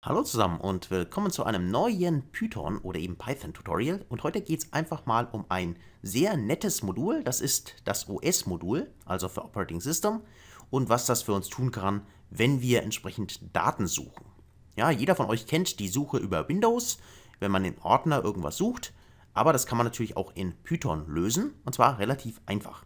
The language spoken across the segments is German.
Hallo zusammen und willkommen zu einem neuen Python oder eben Python Tutorial und heute geht es einfach mal um ein sehr nettes Modul, das ist das OS-Modul, also für Operating System und was das für uns tun kann, wenn wir entsprechend Daten suchen. Ja, jeder von euch kennt die Suche über Windows, wenn man im Ordner irgendwas sucht, aber das kann man natürlich auch in Python lösen und zwar relativ einfach.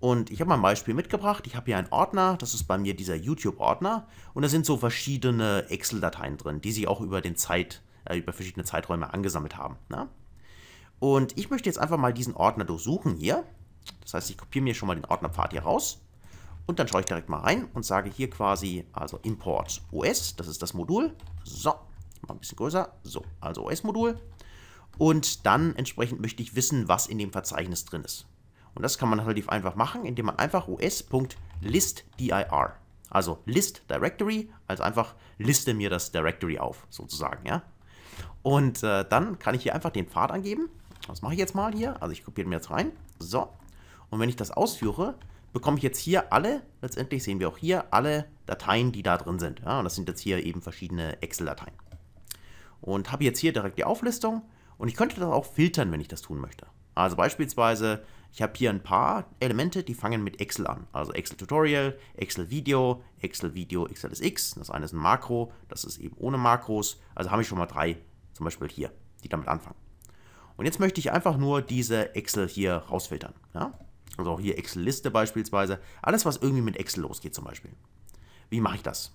Und ich habe mal ein Beispiel mitgebracht. Ich habe hier einen Ordner, das ist bei mir dieser YouTube-Ordner. Und da sind so verschiedene Excel-Dateien drin, die sich auch über, den Zeit, äh, über verschiedene Zeiträume angesammelt haben. Ne? Und ich möchte jetzt einfach mal diesen Ordner durchsuchen hier. Das heißt, ich kopiere mir schon mal den Ordnerpfad hier raus. Und dann schaue ich direkt mal rein und sage hier quasi, also Import OS, das ist das Modul. So, mal ein bisschen größer. So, also OS-Modul. Und dann entsprechend möchte ich wissen, was in dem Verzeichnis drin ist. Und das kann man relativ einfach machen, indem man einfach us.listdir, also list directory, also einfach liste mir das Directory auf, sozusagen, ja. Und äh, dann kann ich hier einfach den Pfad angeben. Das mache ich jetzt mal hier. Also ich kopiere mir jetzt rein. So. Und wenn ich das ausführe, bekomme ich jetzt hier alle, letztendlich sehen wir auch hier, alle Dateien, die da drin sind. Ja, und das sind jetzt hier eben verschiedene Excel-Dateien. Und habe jetzt hier direkt die Auflistung. Und ich könnte das auch filtern, wenn ich das tun möchte. Also beispielsweise, ich habe hier ein paar Elemente, die fangen mit Excel an. Also Excel Tutorial, Excel Video, Excel Video Excel XLSX. Das eine ist ein Makro, das ist eben ohne Makros. Also habe ich schon mal drei, zum Beispiel hier, die damit anfangen. Und jetzt möchte ich einfach nur diese Excel hier rausfiltern. Ja? Also auch hier Excel-Liste beispielsweise. Alles, was irgendwie mit Excel losgeht zum Beispiel. Wie mache ich das?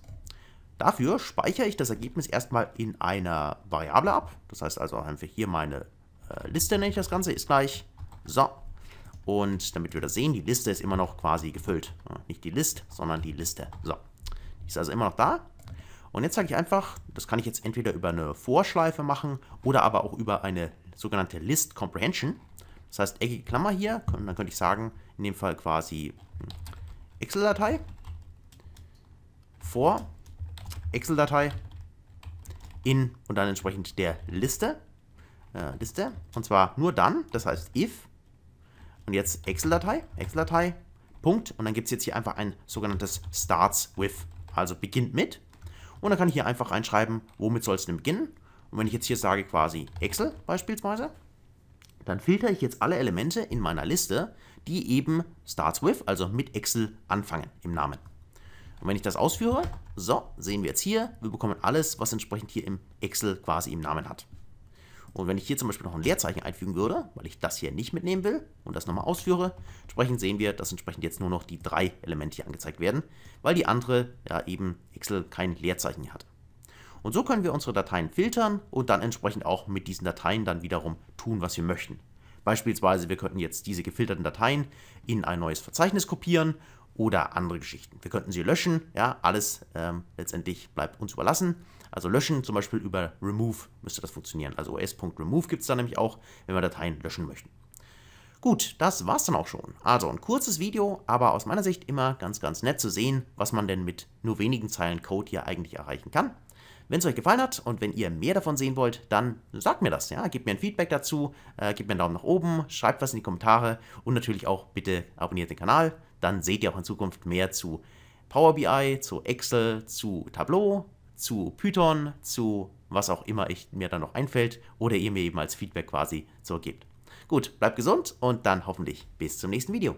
Dafür speichere ich das Ergebnis erstmal in einer Variable ab. Das heißt also einfach hier meine äh, Liste nenne ich das Ganze, ist gleich so. Und damit wir das sehen, die Liste ist immer noch quasi gefüllt. Nicht die List, sondern die Liste. So, die ist also immer noch da. Und jetzt sage ich einfach, das kann ich jetzt entweder über eine Vorschleife machen oder aber auch über eine sogenannte List Comprehension. Das heißt, eckige Klammer hier, dann könnte ich sagen, in dem Fall quasi hm, Excel-Datei, vor Excel-Datei, in und dann entsprechend der Liste äh, Liste. Und zwar nur dann, das heißt if. Und jetzt Excel-Datei, Excel-Datei, Punkt. Und dann gibt es jetzt hier einfach ein sogenanntes starts with, also beginnt mit. Und dann kann ich hier einfach reinschreiben, womit soll es denn beginnen. Und wenn ich jetzt hier sage quasi Excel beispielsweise, dann filtere ich jetzt alle Elemente in meiner Liste, die eben starts with, also mit Excel anfangen im Namen. Und wenn ich das ausführe, so, sehen wir jetzt hier, wir bekommen alles, was entsprechend hier im Excel quasi im Namen hat. Und wenn ich hier zum Beispiel noch ein Leerzeichen einfügen würde, weil ich das hier nicht mitnehmen will und das nochmal ausführe, entsprechend sehen wir, dass entsprechend jetzt nur noch die drei Elemente hier angezeigt werden, weil die andere ja eben Excel kein Leerzeichen hier hat. Und so können wir unsere Dateien filtern und dann entsprechend auch mit diesen Dateien dann wiederum tun, was wir möchten. Beispielsweise, wir könnten jetzt diese gefilterten Dateien in ein neues Verzeichnis kopieren oder andere Geschichten. Wir könnten sie löschen, ja, alles ähm, letztendlich bleibt uns überlassen, also löschen zum Beispiel über remove müsste das funktionieren. Also os.remove gibt es da nämlich auch, wenn wir Dateien löschen möchten. Gut, das war's dann auch schon. Also ein kurzes Video, aber aus meiner Sicht immer ganz, ganz nett zu sehen, was man denn mit nur wenigen Zeilen Code hier eigentlich erreichen kann. Wenn es euch gefallen hat und wenn ihr mehr davon sehen wollt, dann sagt mir das, ja, gebt mir ein Feedback dazu, äh, gebt mir einen Daumen nach oben, schreibt was in die Kommentare und natürlich auch bitte abonniert den Kanal, dann seht ihr auch in Zukunft mehr zu Power BI, zu Excel, zu Tableau, zu Python, zu was auch immer ich mir dann noch einfällt oder ihr mir eben als Feedback quasi so gebt. Gut, bleibt gesund und dann hoffentlich bis zum nächsten Video.